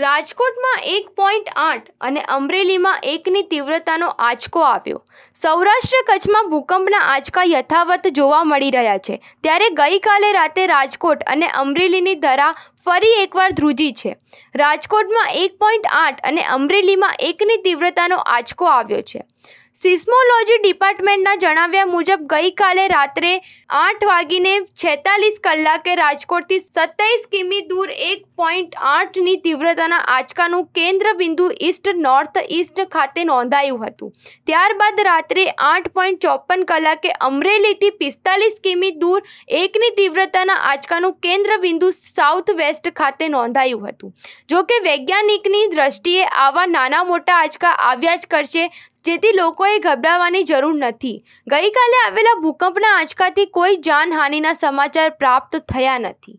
રાજકોટમાં એક પોઈન્ટ આઠ અને અમરેલીમાં એકની તીવ્રતાનો આંચકો આવ્યો સૌરાષ્ટ્ર કચ્છમાં ભૂકંપના આંચકા યથાવત જોવા મળી રહ્યા છે ત્યારે ગઈકાલે રાતે રાજકોટ અને અમરેલીની ધરા ફરી એકવાર ધ્રુજી છે રાજકોટમાં એક પોઈન્ટ આઠ અને અમરેલીમાં એકની તીવ્રતાનો આંચકો આવ્યો છે સિસ્મોલોજી ડિપાર્ટમેન્ટના જણાવ્યા મુજબ ગઈકાલે રાત્રે આઠ વાગીને છેતાલીસ કલાકે રાજકોટથી સત્તાવીસ કિમી દૂર એક પોઈન્ટ આઠની તીવ્રતા ના આજકાનું કેન્દ્રબિંદુ ઈસ્ટ નોર્થ ઈસ્ટ ખાતે નોંધાયું હતું ત્યારબાદ રાત્રે 8.54 કલાકે અમરેલીથી 45 કિમી દૂર એકની તીવ્રતાનું આજકાનું કેન્દ્રબિંદુ સાઉથ-વેસ્ટ ખાતે નોંધાયું હતું જો કે વૈજ્ઞાનિકની દ્રષ્ટિએ આવા નાના-મોટા આજકા આવ્યાજ કર છે જેથી લોકોને ગભરાવાની જરૂર નથી ગઈકાલે આવેલા ભૂકંપના આજકાથી કોઈ જાનહાનિના સમાચાર પ્રાપ્ત થયા નથી